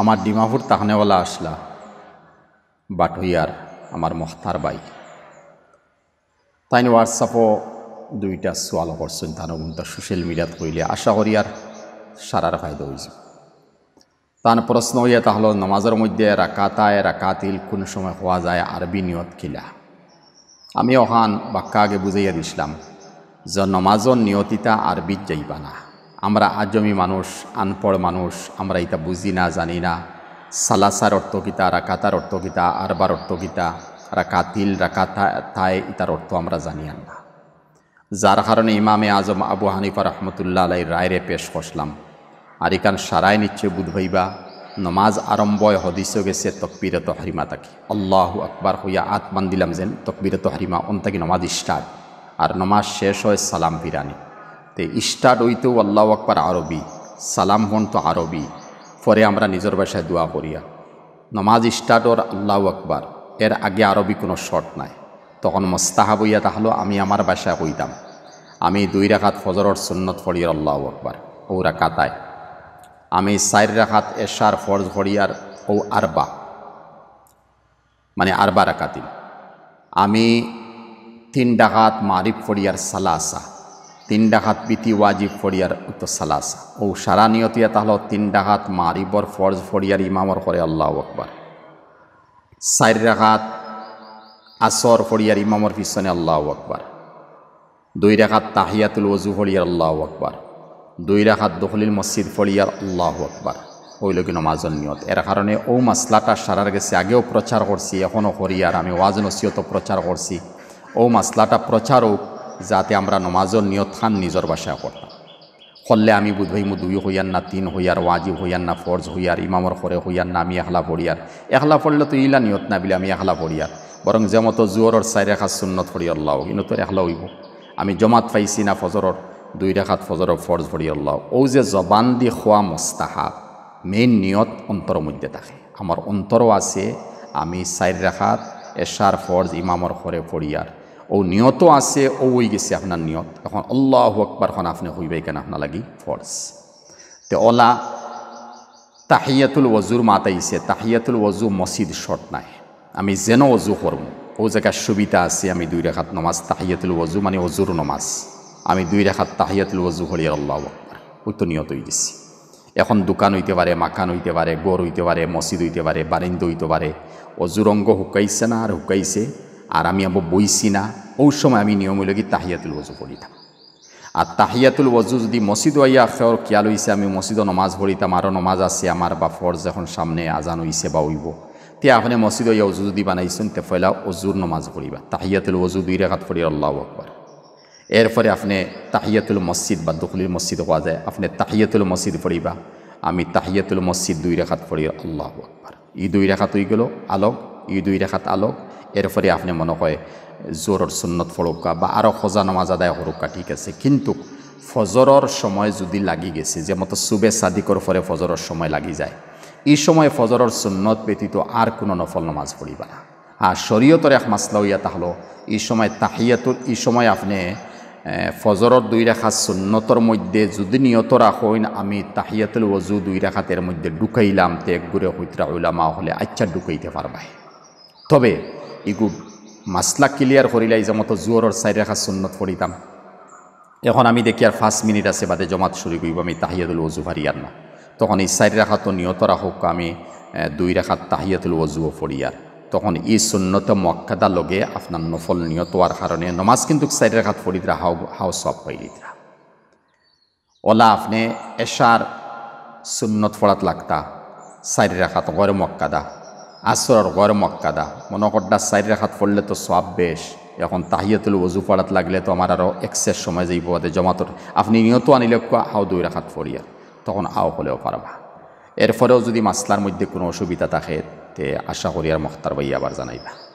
আমার ডিমাপুর তাহানেওয়ালা আসলা বাটুইয়ার আমার মহতার বাই তাই হোয়াটসঅ্যাপও দুইটা সোয়াল করছেন তানো সোশ্যাল মিডিয়াত কইলে আশা করি আর সারার ফায়দা হয়েছে তার প্রশ্ন হইয়া তাহলে নমাজের মধ্যে রাকাতায় রাকাতিল কোন সময় হওয়া যায় আরবি নিয়ত কিলা আমি অহান বাক্কা আগে বুঝাইয়া দিছিলাম যে নমাজর নিয়তিতা আরবিত যাইবা না আমরা আজমি মানুষ আনপড় মানুষ আমরা এটা বুঝি না জানি না সালাসার অর্থ কিতা রাকাতার অর্থ কিতা আরবার অর্থ কিতা রাকাতিল রাকাতা তাই ইতার অর্থ আমরা জানি না যার কারণে ইমামে আজম আবু হানিফা রহমতুল্লা আলাই রায়রে পেশ করলাম আর ইকান সারাই নিচ্ছে বুধভাইবা নমাজ আরম্ভয় হদিস গেছে তকবিরত হরিমা তাকে আল্লাহ আকবার হইয়া আত্মান দিলাম যেন তকবিরত হরিমা অন্তাকি নমাজ স্টার্ট আর নমাজ শেষ হয় সালাম বিরানী তে ইস্টার ওইতেও আল্লাহ আকবর আরবি সালাম হন তো আরবি পরে আমরা নিজের বাসায় দোয়া করিয়া নমাজ স্টার্ট ওর আল্লাহ আকবর এর আগে আরবি কোনো শর্ট নাই তখন মোস্তাহাব ইয়া আমি আমার বাসায় কইতাম আমি দুই রাখাত ফজরর সুন্নত ফড়িয়ার আল্লাহ আকবর ওরা কাতায় আমি সাইর রাখাত এশার ফরজ ফড়িয়ার ও আরবা মানে আরবা রাকাতিন আমি তিন ডাকাত মারিফ ফড়িয়ার সালাসা তিন ডাকাত পিতি ওয়াজিব ফরিয়ার উত্তর সালাসা ও সারা নিয়তিয়া তাহলে তিন ডাকাত মারিবর ফরজ ফরিয়ার ইমামর করে আল্লাহ আকবর সাইর রাখাত আসর ফরিয়ার ইমামর পিছনে আল্লাহ আকবর দুই রাখাত তাহিয়াতুল ওজু ফরিয়ার আল্লাহ আকবর দুই রাখাত দখলিল মসজিদ ফরিয়ার আল্লাহ আকবর ওইলকি নমাজন নিয়ত এর কারণে ও মাসলাটা সারার গেছে আগেও প্রচার করছি এখনও করি আমি ওয়াজ নসিয়ত প্রচার করছি ও মাসলাটা প্রচার হোক যাতে আমরা নমাজর নিয়ত খান নিজের বাসায় করতাম করলে আমি বুঝবইমু দুই হইয়ার না তিন হইয়ার ওয়াজিব হইয়ার না ফর্জ হইয়ার ইমামর হরে হইয়ার না আমি এখলা পড়িয়ার এখলা পড়লে তো ইলা নিয়ত না বিলে আমি এখলা পড়িয়ার বরং যেমত জুয়রর চাই রেখাত ফরি ফড়িয়াল্লাহ কিন্তু তোর এখলা হইব আমি জমাত পাইছি না ফজরর দুই রেখাত ফজরর ফর্জ ফড়িয়াল্লাহ ও যে জবান দি খোয়া মোস্তাহাব মেইন নিয়ত অন্তর মধ্যে থাকে আমার অন্তরও আছে আমি চাই রেখাত এশার ফর্জ ইমামর হরে ফড়িয়ার ও নিয়ত আছে ও ওই গেছে আপনার নিয়ত এখন আল্লাহ আকবার খন আপনি হইবে কেন আপনার লাগি ফরজ তে ওলা তাহিয়াতুল ওজুর মাতাইছে তাহিয়াতুল ওজু মসজিদ শর্ট নাই আমি যেন অজু করবো ও জায়গার সুবিধা আছে আমি দুই রেখাত নমাজ তাহিয়াতুল ওজু মানে অজুর নমাজ আমি দুই রেখাত তাহিয়াতুল ওজু হলি আল্লাহ আকবর ওই তো নিয়ত হয়ে গেছি এখন দোকান হইতে পারে মাকান হইতে পারে গড় হইতে পারে মসজিদ হইতে পারে বারিন্দ হইতে পারে অজুরঙ্গ হুকাইছে না আর হুকাইছে আর আমি আবু বইসি না ওই সময় আমি নিয়ম লগি তাহিয়াতুল ওজু পড়িতাম আর তাহিয়াতুল ওজু যদি মসজিদ ওয়াইয়া খেয়র কিয়াল হইছে আমি মসজিদ নমাজ পড়িতাম আরও নমাজ আছে আমার বা ফরজ যখন সামনে আজান হইছে বা উইব তে আপনি মসজিদ ওয়া অজু যদি বানাইছেন তে ফয়লা অজুর নমাজ পড়িবা তাহিয়াতুল ওজু দুই রেখাত পড়ি আল্লাহ আকবর এরপরে আপনি তাহিয়াতুল মসজিদ বা দখলির মসজিদ পাওয়া যায় আপনি তাহিয়াতুল মসজিদ পড়িবা আমি তাহিয়াতুল মসজিদ দুই রেখাত পড়ি আল্লাহ আকবর এই দুই রেখাত হয়ে গেল আলোক ই দুই রেখাত আলোক ফলে আপনি মনে হয় জোরর সুন্নত ফরুকা বা আরও সজা নামাজ আদায় হরুকা ঠিক আছে কিন্তু ফজরর সময় যদি লাগি গেছে যে মতো সুবে সাদিকর ফলে ফজরর সময় লাগি যায় এই সময় ফজরর সুন্নত ব্যতীত আর কোনো নফল নমাজ পড়িবা না আর শরীয়তর এক মাসলা ইয়া তাহলে এই সময় তাহিয়াতুর এই সময় আপনি ফজরর দুই রেখা সুন্নতর মধ্যে যদি নিয়ত রাখইন আমি তাহিয়াতুল ওজু দুই রেখাতের মধ্যে ঢুকাইলাম তে একগুড়ে হইতরা উলামা হলে আচ্ছা ঢুকাইতে পারবাই তবে ইগু মাসলা ক্লিয়ার করিলে এই যেমন চাই রেখা সুন্নত পড়িতাম এখন আমি দেখি আর পাঁচ মিনিট আছে বাদে জমাত শুরু করব আমি তাহিয়াতুল ওজু ভারিয়ার না তখন এই চাই রেখা তো নিয়ত রাখক আমি দুই রেখার তাহিয়াতুল ওজুও ফড়িয়ার তখন ই সুন্নত মক্কাদা লগে আপনার নফল নিয়ত হওয়ার কারণে নমাজ কিন্তু সাইড রাখাত ফড়িতরা হাও হাও সব পাইলিতরা ওলা আপনি এশার সুন্নত ফড়াত লাগতা চাই রেখাত গরম মক্কাদা আসর গড় মক্কাদা মনে করডা সাইড রেখাত পড়লে তো সব বেশ এখন তাহিয়াতুল ওজু পড়াত লাগলে তো আমার আরও এক্সের সময় যাইব ওদের জমাতর আপনি নিয়ত আনিলে কোয়া আও দুই রেখাত পড়িয়া তখন আও হলেও পারবা এরপরেও যদি মাসলার মধ্যে কোনো অসুবিধা থাকে তে আশা করিয়ার আর বাইয়া আবার জানাইবা